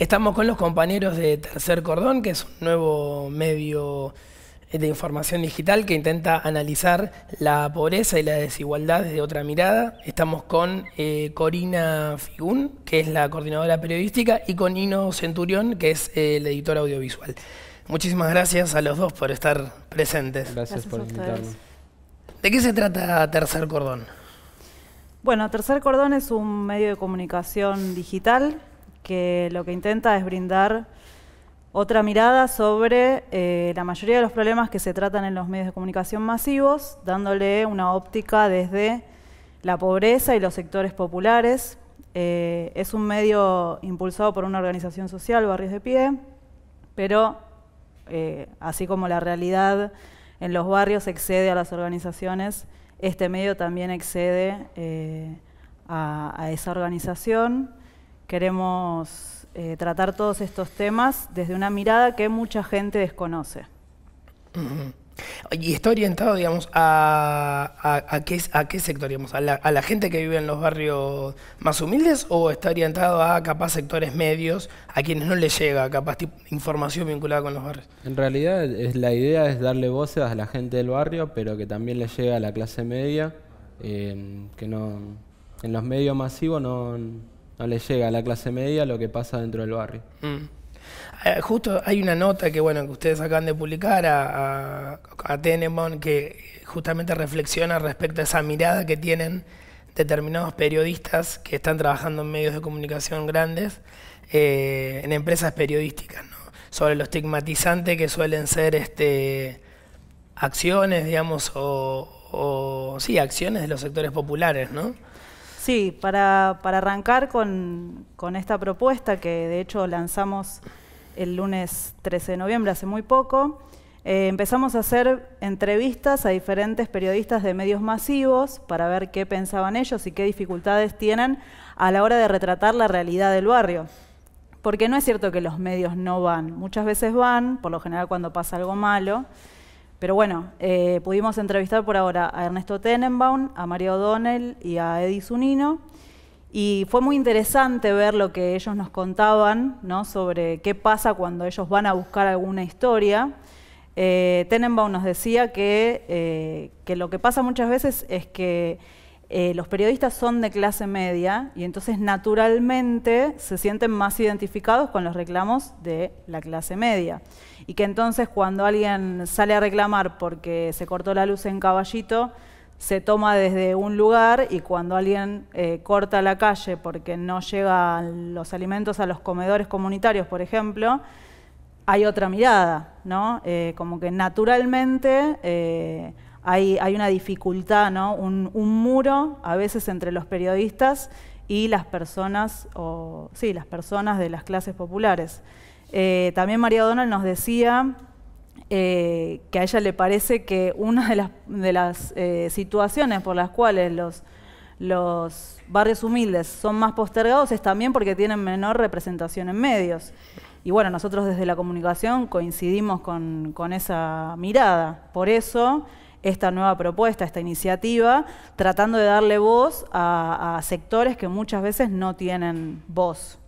Estamos con los compañeros de Tercer Cordón, que es un nuevo medio de información digital que intenta analizar la pobreza y la desigualdad desde otra mirada. Estamos con eh, Corina Figún, que es la coordinadora periodística, y con Ino Centurión, que es eh, el editor audiovisual. Muchísimas gracias a los dos por estar presentes. Gracias, gracias por invitarnos. ¿De qué se trata Tercer Cordón? Bueno, Tercer Cordón es un medio de comunicación digital que lo que intenta es brindar otra mirada sobre eh, la mayoría de los problemas que se tratan en los medios de comunicación masivos, dándole una óptica desde la pobreza y los sectores populares. Eh, es un medio impulsado por una organización social, Barrios de Pie, pero eh, así como la realidad en los barrios excede a las organizaciones, este medio también excede a esa organización. Queremos eh, tratar todos estos temas desde una mirada que mucha gente desconoce. Y está orientado, digamos, a, qué, sector, a la, gente que vive en los barrios más humildes o está orientado a capaz sectores medios, a quienes no le llega capaz información vinculada con los barrios. En realidad es, la idea es darle voces a la gente del barrio, pero que también le llegue a la clase media, eh, que no en los medios masivos no, no les llega a la clase media lo que pasa dentro del barrio. Mm. Eh, justo hay una nota que bueno que ustedes acaban de publicar a, a, que justamente reflexiona respecto a esa mirada que tienen determinados periodistas que están trabajando en medios de comunicación grandes, eh, en empresas periodísticas, sobre lo estigmatizante que suelen ser este, acciones, digamos, o sí, acciones de los sectores populares, ¿no? Sí, para, arrancar con, esta propuesta que de hecho lanzamos el lunes 13 de noviembre, hace muy poco, eh, empezamos a hacer entrevistas a diferentes periodistas de medios masivos para ver qué pensaban ellos y qué dificultades tienen a la hora de retratar la realidad del barrio. Porque no es cierto que los medios no van, muchas veces van, por lo general cuando pasa algo malo, pero bueno, eh, pudimos entrevistar por ahora a Ernesto Tenenbaum, a Mario O'Donnell y a Eddie Zunino. Y fue muy interesante ver lo que ellos nos contaban ¿no? sobre qué pasa cuando ellos van a buscar alguna historia. Eh, Tenenbaum nos decía que, eh, que lo que pasa muchas veces es que eh, los periodistas son de clase media y entonces naturalmente se sienten más identificados con los reclamos de la clase media. Y que entonces cuando alguien sale a reclamar porque se cortó la luz en caballito, se toma desde un lugar y cuando alguien eh, corta la calle porque no llegan los alimentos a los comedores comunitarios, por ejemplo, hay otra mirada, ¿no? Eh, como que naturalmente hay, una dificultad, ¿no? Un, muro a veces entre los periodistas y las personas, o, sí, las personas de las clases populares. Eh, también María Donald nos decía eh, que a ella le parece que una de las, eh, situaciones por las cuales los, barrios humildes son más postergados es también porque tienen menor representación en medios. Y bueno, nosotros desde la comunicación coincidimos con, con esa mirada. Por eso esta nueva propuesta, esta iniciativa, tratando de darle voz a, sectores que muchas veces no tienen voz.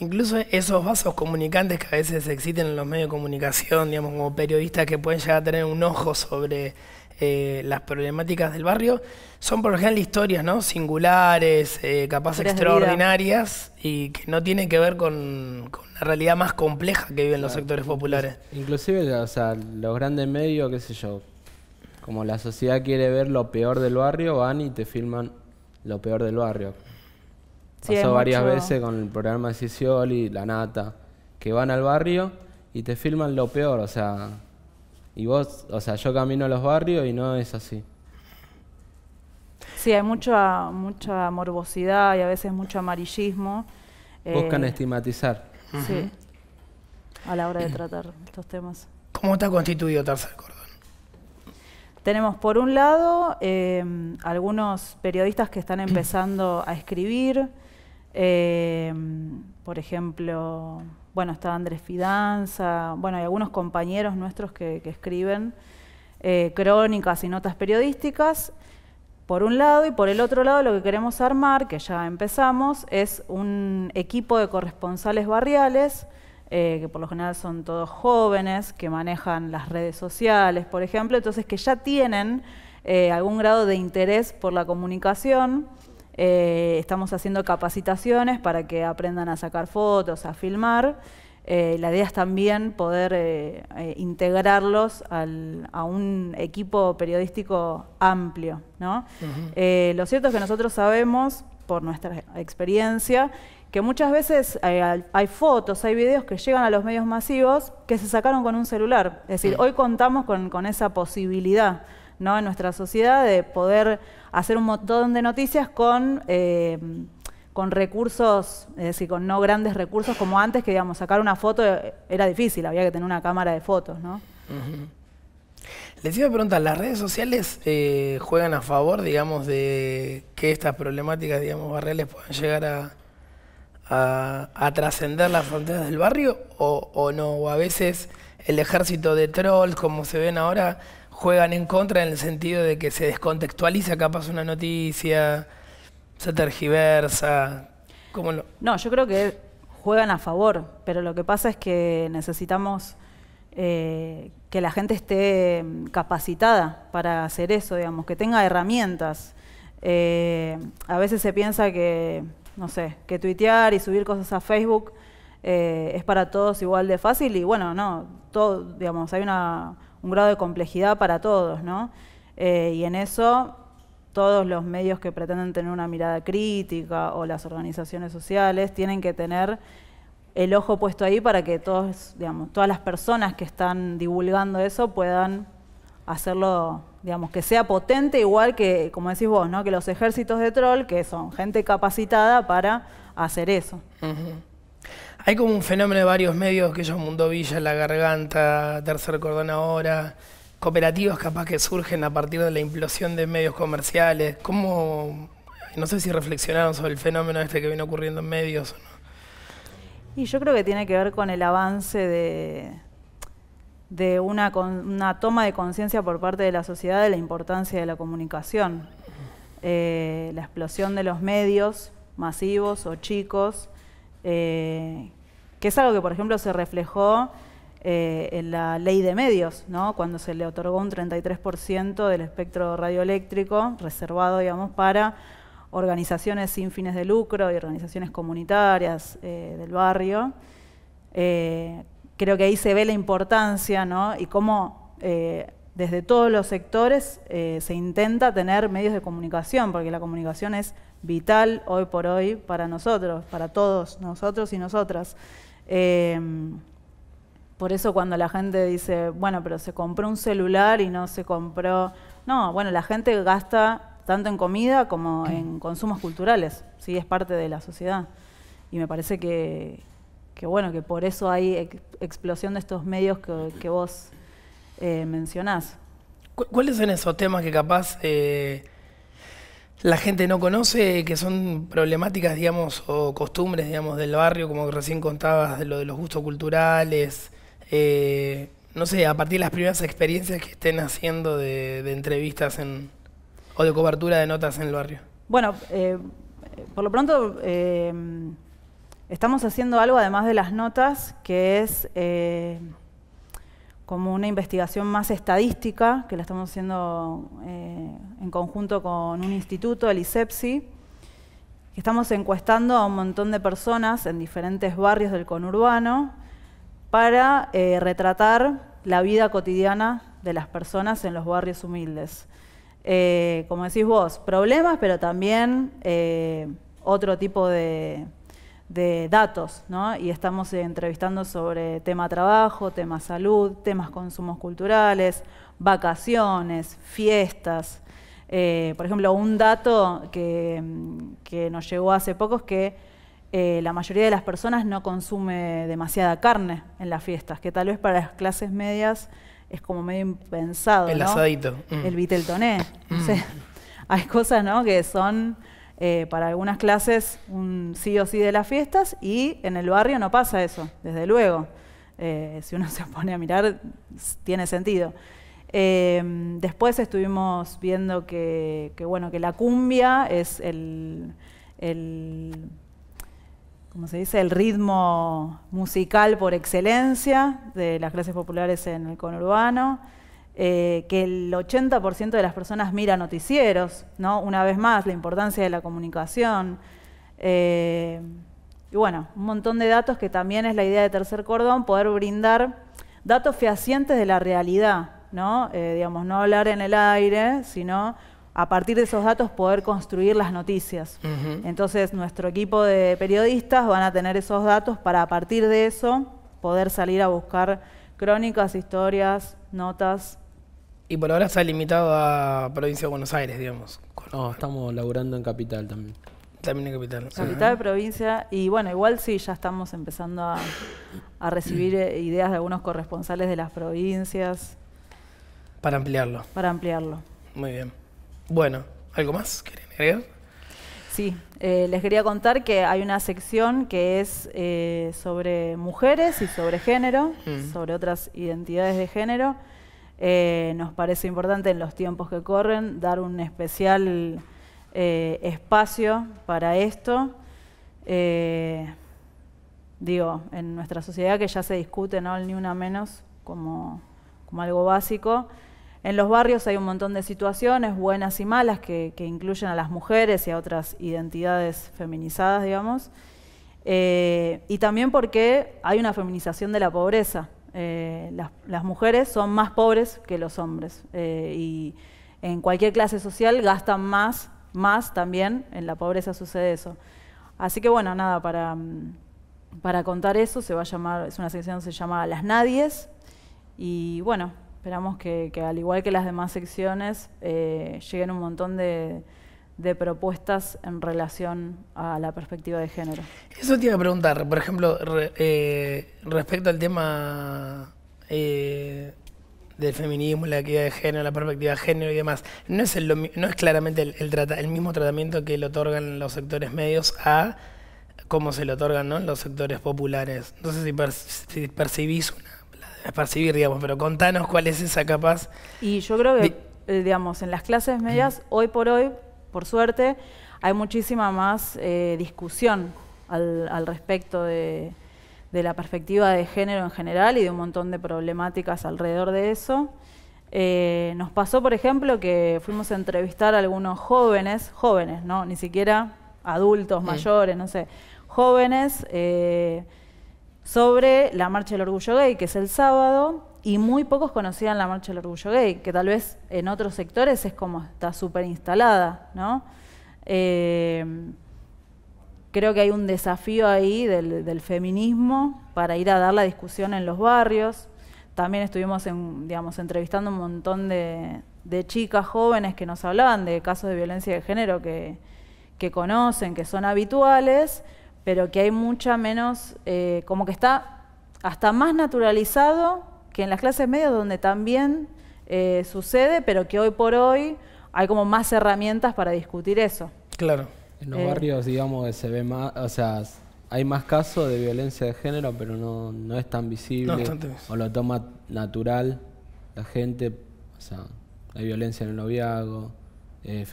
Incluso esos vasos comunicantes que a veces existen en los medios de comunicación, digamos, como periodistas que pueden llegar a tener un ojo sobre eh, las problemáticas del barrio, son por lo general historias ¿no? singulares, eh, capaz extraordinarias y que no tienen que ver con, la realidad más compleja que viven los sectores populares. Inclusive, los grandes medios, qué sé yo, como la sociedad quiere ver lo peor del barrio, van y te filman lo peor del barrio. Pasó varias veces con el programa de y La Nata, que van al barrio y te filman lo peor, o sea, y vos, o sea, yo camino a los barrios y no es así. Sí, hay mucha, mucha morbosidad y a veces mucho amarillismo. Buscan eh, estigmatizar. Sí, a la hora de tratar estos temas. ¿Cómo está constituido Tercer tenemos por un lado eh, algunos periodistas que están empezando a escribir, eh, por ejemplo, bueno, está Andrés Fidanza, bueno, hay algunos compañeros nuestros que, escriben eh, crónicas y notas periodísticas, por un lado, y por el otro lado lo que queremos armar, que ya empezamos, es un equipo de corresponsales barriales, eh, que por lo general son todos jóvenes, que manejan las redes sociales, por ejemplo, entonces que ya tienen eh, algún grado de interés por la comunicación. Eh, estamos haciendo capacitaciones para que aprendan a sacar fotos, a filmar. la idea es también poder integrarlos a un equipo periodístico amplio. lo cierto es que nosotros sabemos, por nuestra experiencia, que muchas veces eh, hay, fotos, hay videos que llegan a los medios masivos que se sacaron con un celular. Es decir, mm. hoy contamos con, esa posibilidad ¿no? en nuestra sociedad de poder hacer un montón de noticias con, eh, con recursos, es decir, con no grandes recursos como antes, que digamos, sacar una foto era difícil, había que tener una cámara de fotos. ¿no? Les iba a preguntar, ¿las redes sociales eh, juegan a favor, digamos, de que estas problemáticas, digamos, barriales puedan llegar a, a, trascender las fronteras del barrio o, no? O a veces el ejército de trolls, como se ven ahora, juegan en contra en el sentido de que se descontextualiza capaz una noticia, se tergiversa. No, yo creo que juegan a favor, pero lo que pasa es que necesitamos eh, que la gente esté capacitada para hacer eso, digamos, que tenga herramientas. Eh, a veces se piensa que no sé, que tuitear y subir cosas a Facebook eh, es para todos igual de fácil y bueno, no, todo, digamos, hay una, un grado de complejidad para todos, ¿no? Eh, y en eso todos los medios que pretenden tener una mirada crítica o las organizaciones sociales tienen que tener el ojo puesto ahí para que todos, digamos, todas las personas que están divulgando eso puedan hacerlo, digamos, que sea potente, igual que, como decís vos, ¿no? que los ejércitos de troll, que son gente capacitada para hacer eso. Hay como un fenómeno de varios medios, que ellos Mundo Villa, La Garganta, Tercer Cordón Ahora, cooperativas capaz que surgen a partir de la implosión de medios comerciales. ¿Cómo, no sé si reflexionaron sobre el fenómeno este que viene ocurriendo en medios no? Y yo creo que tiene que ver con el avance de, de una, una toma de conciencia por parte de la sociedad de la importancia de la comunicación. Eh, la explosión de los medios masivos o chicos, eh, que es algo que, por ejemplo, se reflejó eh, en la ley de medios, ¿no? cuando se le otorgó un 33% del espectro radioeléctrico reservado, digamos, para organizaciones sin fines de lucro y organizaciones comunitarias del barrio, creo que ahí se ve la importancia ¿no? y cómo eh, desde todos los sectores eh, se intenta tener medios de comunicación, porque la comunicación es vital hoy por hoy para nosotros, para todos nosotros y nosotras. Em, por eso cuando la gente dice, bueno, pero se compró un celular y no se compró... No, bueno, la gente gasta tanto en comida como en consumos culturales, ¿sí? es parte de la sociedad. Y me parece que, que bueno, que por eso hay explosión de estos medios que, vos eh, mencionás. ¿Cuáles son esos temas que capaz eh, la gente no conoce, que son problemáticas, digamos, o costumbres, digamos, del barrio, como recién contabas, de lo de los gustos culturales? Eh, no sé, a partir de las primeras experiencias que estén haciendo de, entrevistas o de cobertura de notas en el barrio. Bueno, por lo pronto Estamos haciendo algo, además de las notas, que es eh, como una investigación más estadística, que la estamos haciendo eh, en conjunto con un instituto, el ISEPSI. Estamos encuestando a un montón de personas en diferentes barrios del conurbano para eh, retratar la vida cotidiana de las personas en los barrios humildes. como decís vos, problemas, pero también otro tipo de, de datos, ¿no? Y estamos eh, entrevistando sobre tema trabajo, tema salud, temas consumos culturales, vacaciones, fiestas. Eh, por ejemplo, un dato mm, que, nos llegó hace poco es que eh, la mayoría de las personas no consume demasiada carne en las fiestas, que tal vez para las clases medias es como medio impensado. El asadito. Mm. El viteltoné. Mm. O sea, hay cosas ¿no? que son eh, para algunas clases un sí o sí de las fiestas y en el barrio no pasa eso, desde luego. Eh, si uno se pone a mirar, tiene sentido. Eh, después estuvimos viendo que, la cumbia es como se dice, el ritmo musical por excelencia de las clases populares en el conurbano. Eh, que el 80% de las personas mira noticieros, ¿no? Una vez más, la importancia de la comunicación. Eh, y bueno, un montón de datos que también es la idea de Tercer Cordón, poder brindar datos fehacientes de la realidad, ¿no? Eh, digamos, no hablar en el aire, sino a partir de esos datos poder construir las noticias. Entonces, nuestro equipo de periodistas van a tener esos datos para a partir de eso poder salir a buscar crónicas, historias, notas. Y por ahora está limitado a provincia de Buenos Aires, digamos. No, ah, estamos laburando en capital también. También en capital. Capital, de provincia. Y bueno, igual sí, ya estamos empezando a, recibir eh, ideas de algunos corresponsales de las provincias. Para ampliarlo. Para ampliarlo. Muy bien. Bueno, ¿algo más quieren agregar? Sí, eh, les quería contar que hay una sección que es eh, sobre mujeres y sobre género, mm. sobre otras identidades de género. Eh, nos parece importante en los tiempos que corren dar un especial espacio para esto. digo, en nuestra sociedad que ya se discute, ¿no? ni una menos como algo básico. En los barrios hay un montón de situaciones, buenas y malas, que, incluyen a las mujeres y a otras identidades feminizadas, digamos. Eh, y también porque hay una feminización de la pobreza. Eh, las, mujeres son más pobres que los hombres eh, y en cualquier clase social gastan más, más también, en la pobreza sucede eso. Así que bueno, nada, para, para contar eso se va a llamar, es una sección que se llama Las Nadies y bueno, Esperamos que, que, al igual que las demás secciones, eh, lleguen un montón de, propuestas en relación a la perspectiva de género. Eso te iba a preguntar, por ejemplo, eh, respecto al tema eh, del feminismo, la equidad de género, la perspectiva de género y demás, ¿no es, el, no es claramente el, trata, el, mismo tratamiento que le otorgan los sectores medios a cómo se le otorgan los sectores populares? No sé si percibís una percibir, digamos, pero contanos cuál es esa capaz. Y yo creo que, eh, digamos, en las clases medias, hoy por hoy, por suerte, hay muchísima más eh, discusión al, respecto de, la perspectiva de género en general y de un montón de problemáticas alrededor de eso. Eh, nos pasó, por ejemplo, que fuimos a entrevistar a algunos jóvenes, jóvenes, ¿no? Ni siquiera adultos, mayores, no sé, jóvenes sobre la Marcha del Orgullo Gay, que es el sábado, y muy pocos conocían la Marcha del Orgullo Gay, que tal vez en otros sectores es como está súper instalada, ¿no? Eh, creo que hay un desafío ahí del, feminismo para ir a dar la discusión en los barrios. También estuvimos, entrevistando un montón de, chicas jóvenes que nos hablaban de casos de violencia de género que conocen, que son habituales, pero que hay mucha menos, eh, como que está hasta más naturalizado que en las clases medias donde también eh, sucede, pero que hoy por hoy hay como más herramientas para discutir eso. Claro. En los eh, barrios, digamos, se ve más, o sea, hay más casos de violencia de género, pero no, es tan visible. o lo toma natural la gente, o sea, hay violencia en el noviazgo, eh,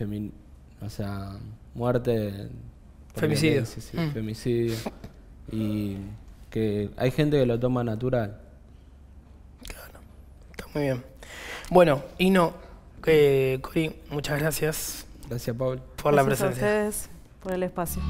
o sea, muerte Femicidio. Mm. Femicidio. Y que hay gente que lo toma natural. Claro, está muy bien. Bueno, Ino, eh, Cori, muchas gracias. Gracias, Paul. Por la presencia. por el espacio.